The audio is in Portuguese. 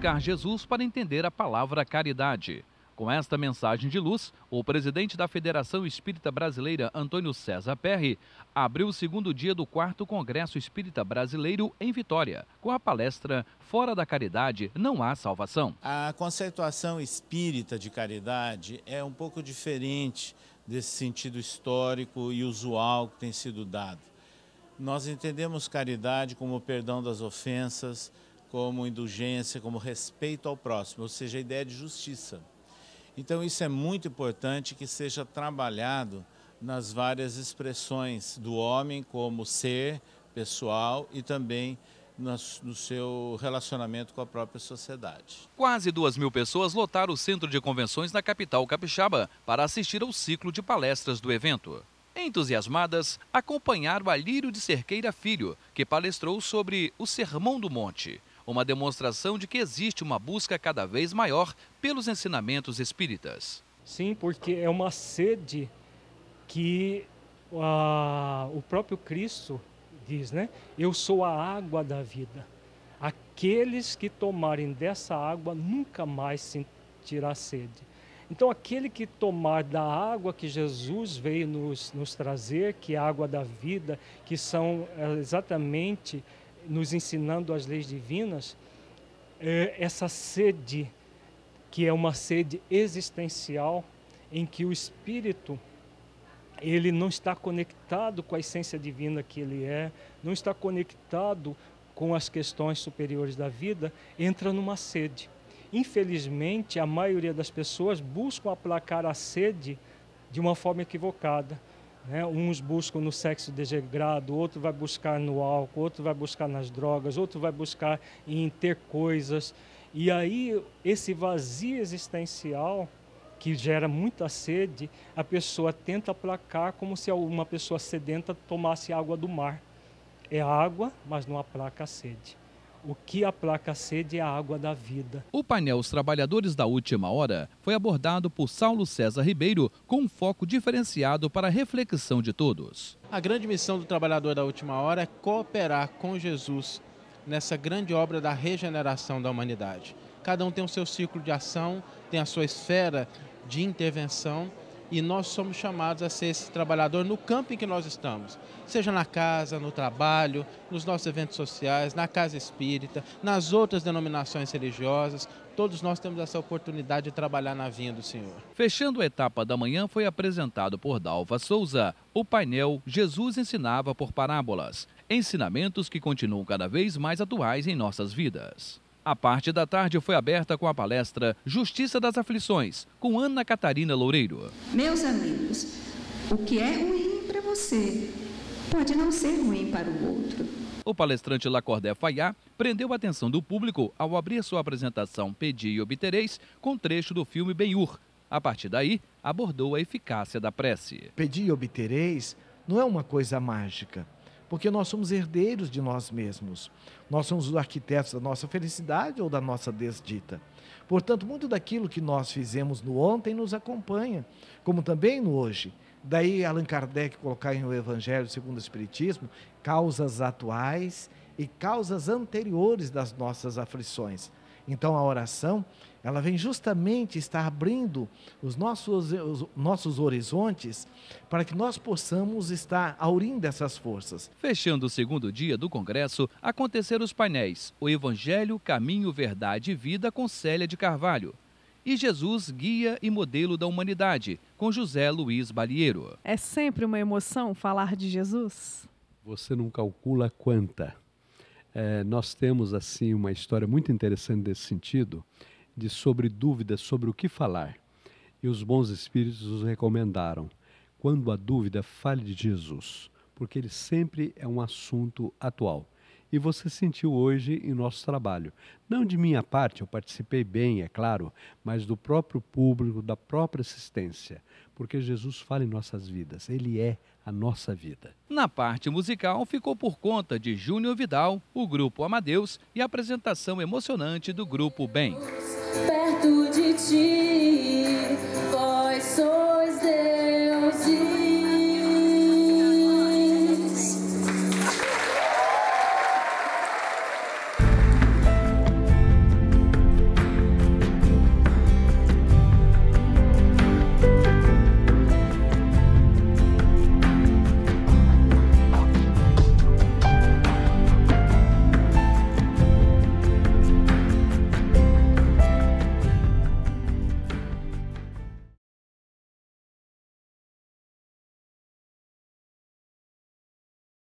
buscar Jesus para entender a palavra caridade. Com esta mensagem de luz, o presidente da Federação Espírita Brasileira, Antônio César Perry, abriu o segundo dia do 4 Congresso Espírita Brasileiro em Vitória, com a palestra Fora da Caridade Não Há Salvação. A conceituação espírita de caridade é um pouco diferente desse sentido histórico e usual que tem sido dado. Nós entendemos caridade como o perdão das ofensas, como indulgência, como respeito ao próximo, ou seja, a ideia de justiça. Então, isso é muito importante que seja trabalhado nas várias expressões do homem como ser pessoal e também no seu relacionamento com a própria sociedade. Quase duas mil pessoas lotaram o centro de convenções na capital capixaba para assistir ao ciclo de palestras do evento. Entusiasmadas, acompanharam Alírio de Cerqueira Filho, que palestrou sobre o Sermão do Monte, uma demonstração de que existe uma busca cada vez maior pelos ensinamentos espíritas. Sim, porque é uma sede que uh, o próprio Cristo diz, né? Eu sou a água da vida. Aqueles que tomarem dessa água nunca mais sentirá sede. Então, aquele que tomar da água que Jesus veio nos, nos trazer, que é a água da vida, que são eh, exatamente nos ensinando as leis divinas, é essa sede, que é uma sede existencial, em que o espírito ele não está conectado com a essência divina que ele é, não está conectado com as questões superiores da vida, entra numa sede. Infelizmente, a maioria das pessoas buscam aplacar a sede de uma forma equivocada. Né? Uns buscam no sexo degrado, outro vai buscar no álcool, outro vai buscar nas drogas, outro vai buscar em ter coisas. E aí, esse vazio existencial que gera muita sede, a pessoa tenta aplacar como se uma pessoa sedenta tomasse água do mar. É água, mas não aplaca a sede o que aplaca a sede é a água da vida. O painel Os Trabalhadores da Última Hora foi abordado por Saulo César Ribeiro com um foco diferenciado para a reflexão de todos. A grande missão do Trabalhador da Última Hora é cooperar com Jesus nessa grande obra da regeneração da humanidade. Cada um tem o seu ciclo de ação, tem a sua esfera de intervenção e nós somos chamados a ser esse trabalhador no campo em que nós estamos, seja na casa, no trabalho, nos nossos eventos sociais, na casa espírita, nas outras denominações religiosas. Todos nós temos essa oportunidade de trabalhar na vinha do Senhor. Fechando a etapa da manhã, foi apresentado por Dalva Souza o painel Jesus ensinava por parábolas, ensinamentos que continuam cada vez mais atuais em nossas vidas. A parte da tarde foi aberta com a palestra Justiça das Aflições, com Ana Catarina Loureiro. Meus amigos, o que é ruim para você pode não ser ruim para o outro. O palestrante Lacordé Fayá prendeu a atenção do público ao abrir sua apresentação Pedi e Obtereis com trecho do filme Ben-Hur. A partir daí, abordou a eficácia da prece. Pedi e obtereis não é uma coisa mágica porque nós somos herdeiros de nós mesmos. Nós somos os arquitetos da nossa felicidade ou da nossa desdita. Portanto, muito daquilo que nós fizemos no ontem nos acompanha, como também no hoje. Daí Allan Kardec colocar em o Evangelho segundo o Espiritismo causas atuais e causas anteriores das nossas aflições. Então a oração, ela vem justamente estar abrindo os nossos, os nossos horizontes para que nós possamos estar aurindo essas forças. Fechando o segundo dia do Congresso, aconteceram os painéis O Evangelho, Caminho, Verdade e Vida com Célia de Carvalho e Jesus, guia e modelo da humanidade, com José Luiz Balieiro. É sempre uma emoção falar de Jesus? Você não calcula quanta. É, nós temos assim uma história muito interessante nesse sentido, de sobre dúvidas sobre o que falar. E os bons espíritos nos recomendaram: quando a dúvida, fale de Jesus, porque ele sempre é um assunto atual e você sentiu hoje em nosso trabalho. Não de minha parte, eu participei bem, é claro, mas do próprio público, da própria assistência, porque Jesus fala em nossas vidas, ele é a nossa vida. Na parte musical ficou por conta de Júnior Vidal, o grupo Amadeus e a apresentação emocionante do grupo Bem. Perto de ti.